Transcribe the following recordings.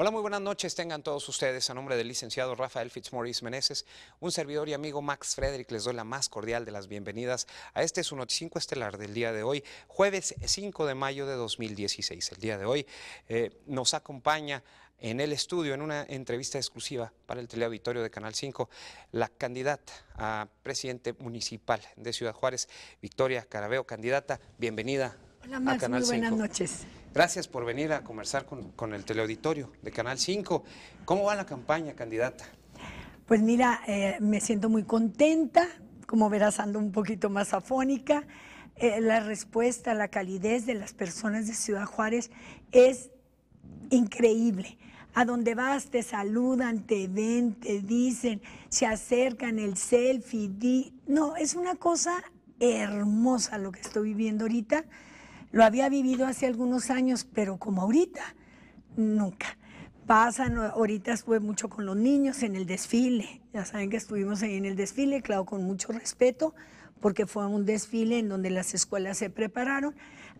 Hola, muy buenas noches. Tengan todos ustedes, a nombre del licenciado Rafael Fitzmaurice Meneses, un servidor y amigo Max Frederick, les doy la más cordial de las bienvenidas a este su Noticinco Estelar del día de hoy, jueves 5 de mayo de 2016. El día de hoy eh, nos acompaña en el estudio, en una entrevista exclusiva para el teleauditorio de Canal 5, la candidata a presidente municipal de Ciudad Juárez, Victoria Carabeo. Candidata, bienvenida muy buenas noches. Gracias por venir a conversar con, el teleauditorio de Canal 5. ¿Cómo va la campaña, candidata? Pues mira, eh, me siento muy contenta, como verás ando un poquito más afónica. Eh, la respuesta, la calidez de las personas de Ciudad Juárez es increíble. A donde vas te saludan, te ven, te dicen, se acercan, el selfie. No, es una cosa hermosa lo que estoy viviendo ahorita. Lo había vivido hace algunos años, pero como ahorita, nunca. Pasan, ahorita fue mucho con los niños en el desfile, ya saben que estuvimos ahí en el desfile, claro, con mucho respeto, porque fue un desfile en donde las escuelas se prepararon,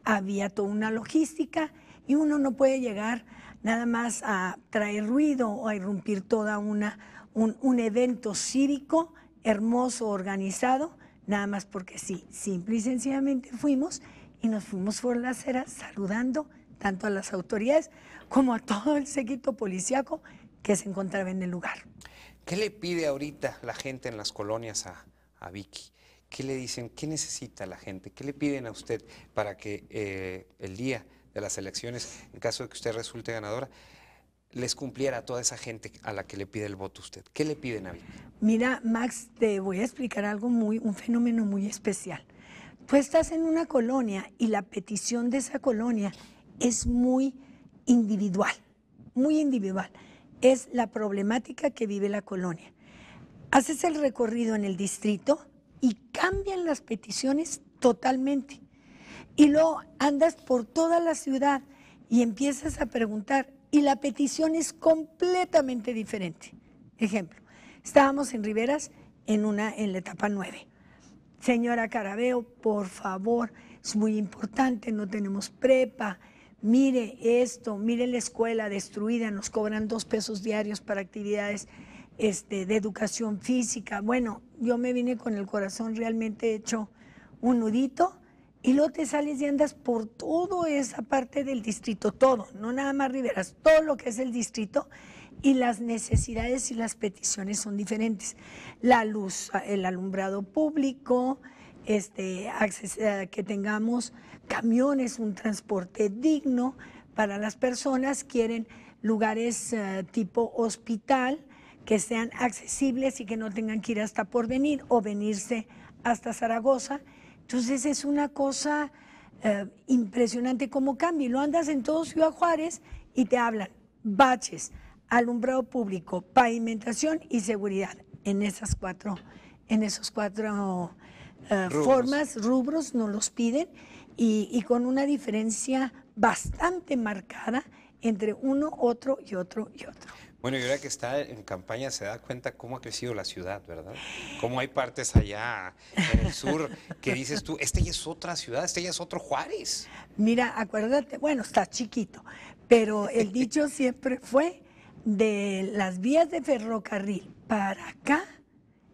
había toda una logística y uno no puede llegar nada más a traer ruido o a irrumpir toda una un, evento cívico hermoso organizado nada más porque sí simple y sencillamente fuimos y nos fuimos por la acera saludando tanto a las autoridades como a todo el séquito policiaco que se encontraba en el lugar. ¿Qué le pide ahorita la gente en las colonias a, Vicky? ¿Qué le dicen? ¿Qué necesita la gente? ¿Qué le piden a usted para que eh, el día de las elecciones, en caso de que usted resulte ganadora, les cumpliera a toda esa gente a la que le pide el voto usted? ¿Qué le piden a Vicky? Mira, Max, te voy a explicar algo muy, un fenómeno muy especial tú estás en una colonia y la petición de esa colonia es muy individual, muy individual. Es la problemática que vive la colonia. Haces el recorrido en el distrito y cambian las peticiones totalmente. Y luego andas por toda la ciudad y empiezas a preguntar y la petición es completamente diferente. Ejemplo, estábamos en Riveras en, una, en la etapa 9 Señora Carabeo, por favor, es muy importante, no tenemos prepa. Mire esto, mire la escuela destruida, nos cobran dos pesos diarios para actividades este, de educación física. Bueno, yo me vine con el corazón realmente hecho un nudito y luego te sales y andas por toda esa parte del distrito, todo, no nada más Riveras, todo lo que es el distrito y las necesidades y las peticiones son diferentes. La luz, el alumbrado público, este, eh, que tengamos camiones, un transporte digno para las personas, quieren lugares eh, tipo hospital que sean accesibles y que no tengan que ir hasta Porvenir o venirse hasta Zaragoza. Entonces es una cosa eh, impresionante como cambia. lo andas en todo Ciudad Juárez y te hablan, baches, alumbrado público, pavimentación y seguridad. En esas cuatro, en esos cuatro eh, formas, rubros, nos los piden y, con una diferencia bastante marcada entre uno, otro y otro y otro. Bueno, y ahora que está en campaña se da cuenta cómo ha crecido la ciudad, ¿verdad? Cómo hay partes allá en el sur que dices tú, esta ya es otra ciudad, esta ya es otro Juárez. Mira, acuérdate, bueno, está chiquito, pero el dicho siempre fue de las vías de ferrocarril para acá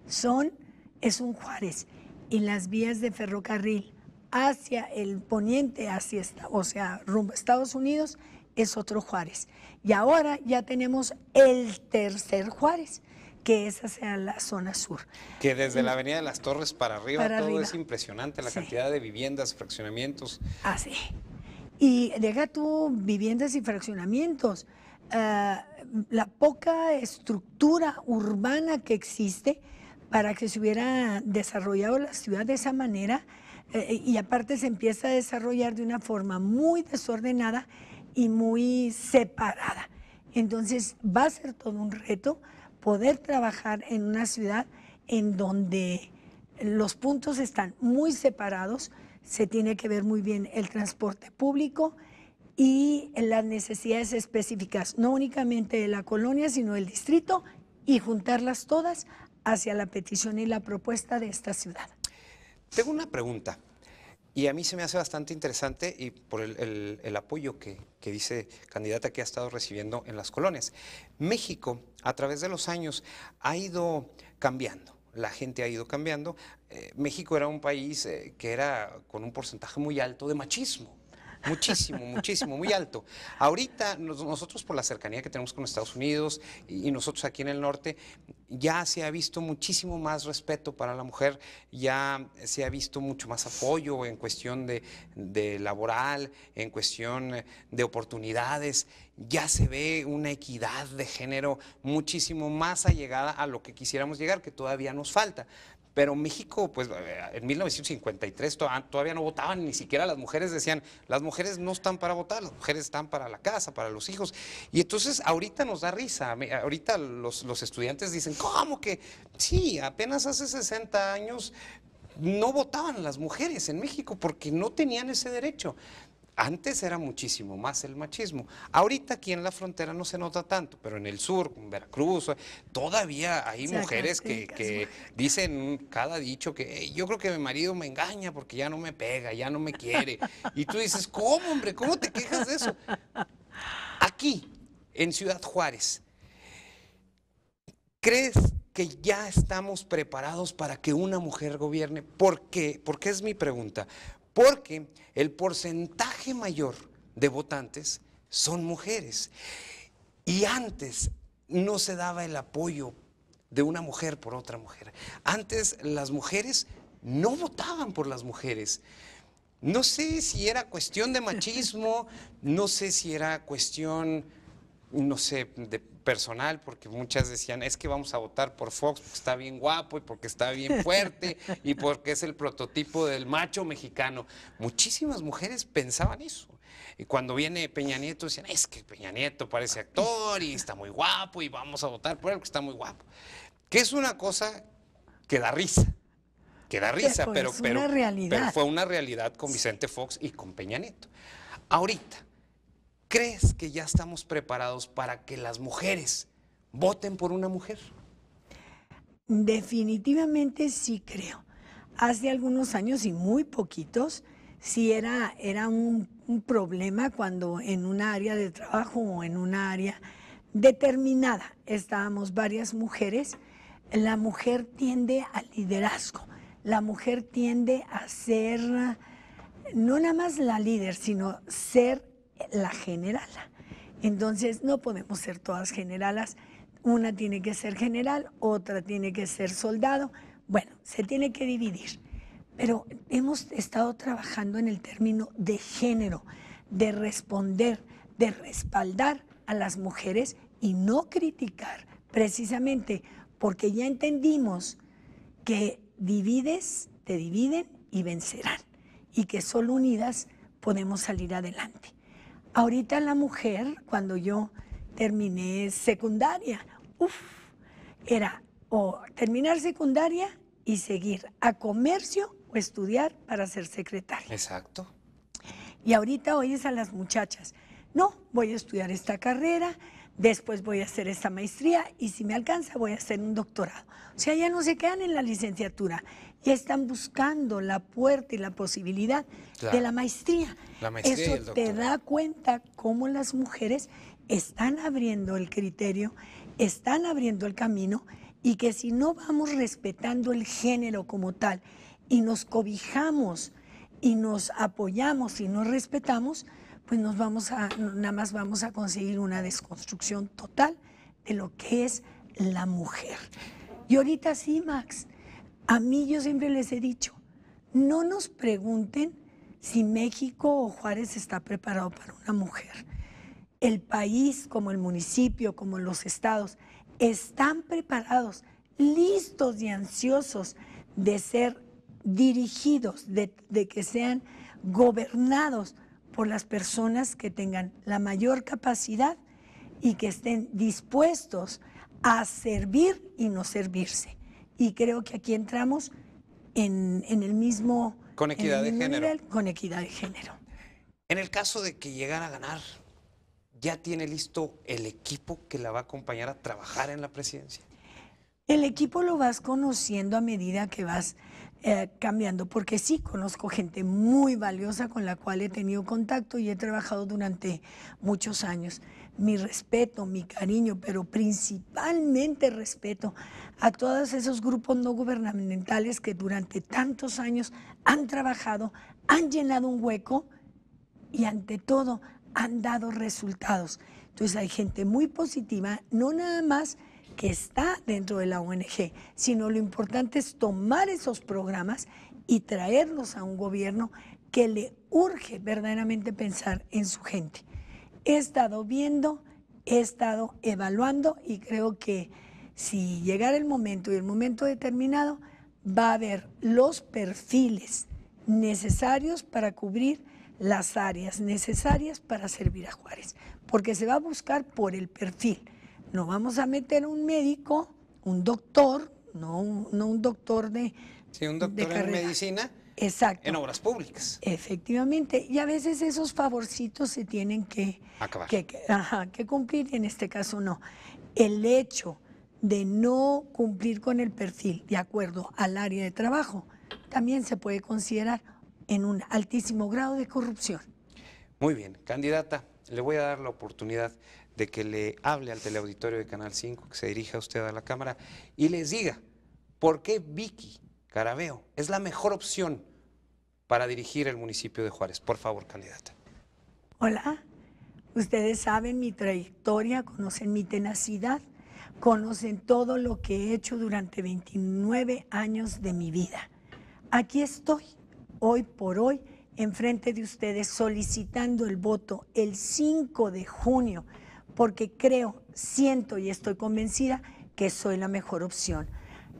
son, es un Juárez, y las vías de ferrocarril hacia el poniente, hacia esta, o sea, rumbo a Estados Unidos, es otro Juárez. Y ahora ya tenemos el tercer Juárez, que esa sea la zona sur. Que desde la Avenida de las Torres para arriba todo es impresionante, la cantidad de viviendas, fraccionamientos. Así. Ah, y deja tú viviendas y fraccionamientos. Eh, la poca estructura urbana que existe para que se hubiera desarrollado la ciudad de esa manera eh, y aparte se empieza a desarrollar de una forma muy desordenada y muy separada. Entonces va a ser todo un reto poder trabajar en una ciudad en donde los puntos están muy separados, se tiene que ver muy bien el transporte público, y las necesidades específicas, no únicamente de la colonia, sino del distrito, y juntarlas todas hacia la petición y la propuesta de esta ciudad. Tengo una pregunta, y a mí se me hace bastante interesante y por el, apoyo que, dice candidata que ha estado recibiendo en las colonias. México, a través de los años, ha ido cambiando. La gente ha ido cambiando. Eh, México era un país eh, que era con un porcentaje muy alto de machismo Muchísimo, muchísimo, muy alto. Ahorita nosotros por la cercanía que tenemos con Estados Unidos y nosotros aquí en el norte, ya se ha visto muchísimo más respeto para la mujer, ya se ha visto mucho más apoyo en cuestión de, laboral, en cuestión de oportunidades, ya se ve una equidad de género muchísimo más allegada a lo que quisiéramos llegar, que todavía nos falta. Pero México, pues eh, en 1953 todavía no votaban, ni siquiera las mujeres decían, las mujeres no están para votar, las mujeres están para la casa, para los hijos. Y entonces ahorita nos da risa, ahorita los, estudiantes dicen, ¿cómo que? Sí, apenas hace 60 años no votaban las mujeres en México porque no tenían ese derecho. Antes era muchísimo más el machismo. Ahorita aquí en la frontera no se nota tanto, pero en el sur, en Veracruz, todavía hay mujeres que, dicen cada dicho que yo creo que mi marido me engaña porque ya no me pega, ya no me quiere. Y tú dices, ¿cómo, hombre? ¿Cómo te quejas de eso? Aquí, en Ciudad Juárez, ¿crees que ya estamos preparados para que una mujer gobierne? ¿Por qué? Porque es mi pregunta porque el porcentaje mayor de votantes son mujeres. Y antes no se daba el apoyo de una mujer por otra mujer. Antes las mujeres no votaban por las mujeres. No sé si era cuestión de machismo, no sé si era cuestión, no sé, de, personal, porque muchas decían, es que vamos a votar por Fox porque está bien guapo y porque está bien fuerte y porque es el prototipo del macho mexicano. Muchísimas mujeres pensaban eso. Y cuando viene Peña Nieto, decían, es que Peña Nieto parece actor y está muy guapo y vamos a votar por él que está muy guapo. Que es una cosa que da risa, que da risa, pero, pero fue una realidad con Vicente Fox y con Peña Nieto. Ahorita, ¿Crees que ya estamos preparados para que las mujeres voten por una mujer? Definitivamente sí creo. Hace algunos años y muy poquitos, sí era, era un, problema cuando en un área de trabajo o en un área determinada estábamos varias mujeres, la mujer tiende al liderazgo, la mujer tiende a ser no nada más la líder, sino ser la generala. Entonces no podemos ser todas generalas. Una tiene que ser general, otra tiene que ser soldado. Bueno, se tiene que dividir. Pero hemos estado trabajando en el término de género, de responder, de respaldar a las mujeres y no criticar, precisamente porque ya entendimos que divides, te dividen y vencerán, y que solo unidas podemos salir adelante. Ahorita la mujer, cuando yo terminé secundaria, uff, era o terminar secundaria y seguir a comercio o estudiar para ser secretaria. Exacto. Y ahorita oyes a las muchachas, no, voy a estudiar esta carrera, Después voy a hacer esta maestría y si me alcanza voy a hacer un doctorado. O sea, ya no se quedan en la licenciatura, ya están buscando la puerta y la posibilidad de la maestría. La maestría Eso te da cuenta cómo las mujeres están abriendo el criterio, están abriendo el camino y que si no vamos respetando el género como tal y nos cobijamos y nos apoyamos y nos respetamos, pues nos vamos a, nada más vamos a conseguir una desconstrucción total de lo que es la mujer. Y ahorita sí, Max, a mí yo siempre les he dicho, no nos pregunten si México o Juárez está preparado para una mujer. El país, como el municipio, como los estados, están preparados, listos y ansiosos de ser dirigidos, de que sean gobernados por las personas que tengan la mayor capacidad y que estén dispuestos a servir y no servirse. Y creo que aquí entramos en, el mismo... Con equidad de género. Nivel, con equidad de género. En el caso de que llegara a ganar, ¿ya tiene listo el equipo que la va a acompañar a trabajar en la presidencia? El equipo lo vas conociendo a medida que vas eh, cambiando, porque sí conozco gente muy valiosa con la cual he tenido contacto y he trabajado durante muchos años. Mi respeto, mi cariño, pero principalmente respeto a todos esos grupos no gubernamentales que durante tantos años han trabajado, han llenado un hueco y ante todo han dado resultados. Entonces hay gente muy positiva, no nada más que está dentro de la ONG, sino lo importante es tomar esos programas y traerlos a un gobierno que le urge verdaderamente pensar en su gente. He estado viendo, he estado evaluando y creo que si llegara el momento y el momento determinado, va a haber los perfiles necesarios para cubrir las áreas necesarias para servir a Juárez, porque se va a buscar por el perfil no vamos a meter un médico, un doctor, no un, no un doctor de. Sí, un doctor en medicina. Exacto. En obras públicas. Efectivamente. Y a veces esos favorcitos se tienen que, Acabar. que, que cumplir, en este caso no. El hecho de no cumplir con el perfil de acuerdo al área de trabajo también se puede considerar en un altísimo grado de corrupción. Muy bien, candidata, le voy a dar la oportunidad de que le hable al teleauditorio de Canal 5, que se dirija usted a la cámara y les diga por qué Vicky Carabeo es la mejor opción para dirigir el municipio de Juárez. Por favor, candidata. Hola, ustedes saben mi trayectoria, conocen mi tenacidad, conocen todo lo que he hecho durante 29 años de mi vida. Aquí estoy, hoy por hoy, enfrente de ustedes, solicitando el voto el 5 de junio porque creo, siento y estoy convencida que soy la mejor opción.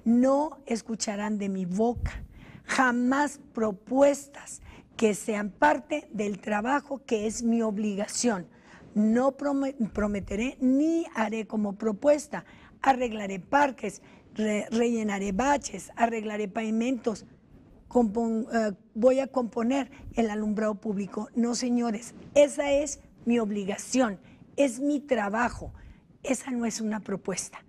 No escucharán de mi boca jamás propuestas que sean parte del trabajo que es mi obligación. No prometeré ni haré como propuesta. Arreglaré parques, rellenaré baches, arreglaré pavimentos, eh, voy a componer el alumbrado público. No, señores, esa es mi obligación es mi trabajo. Esa no es una propuesta.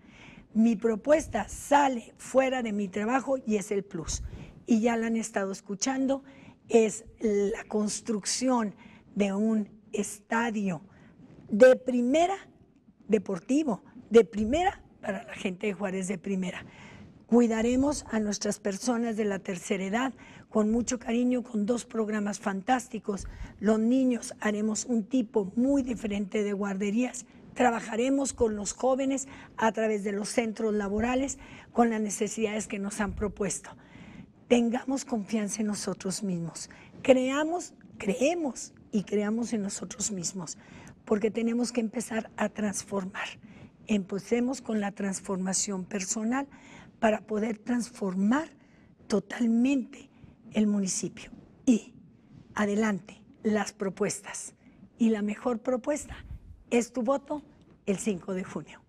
Mi propuesta sale fuera de mi trabajo y es el plus. Y ya la han estado escuchando, es la construcción de un estadio de primera deportivo, de primera para la gente de Juárez de primera. Cuidaremos a nuestras personas de la tercera edad con mucho cariño con dos programas fantásticos. Los niños haremos un tipo muy diferente de guarderías. Trabajaremos con los jóvenes a través de los centros laborales con las necesidades que nos han propuesto. Tengamos confianza en nosotros mismos. Creamos, creemos y creamos en nosotros mismos, porque tenemos que empezar a transformar. Empecemos con la transformación personal para poder transformar totalmente el municipio. Y adelante, las propuestas. Y la mejor propuesta es tu voto el 5 de junio.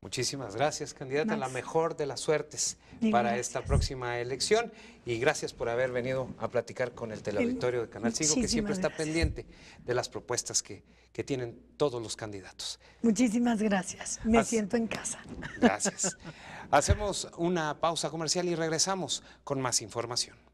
Muchísimas gracias, candidata. La mejor de las suertes para esta próxima elección y gracias por haber venido a platicar con el teleauditorio de Canal 5, que siempre está pendiente de las propuestas que, tienen todos los candidatos. Muchísimas gracias. Me siento en casa. Gracias. Hacemos una pausa comercial y regresamos con más información.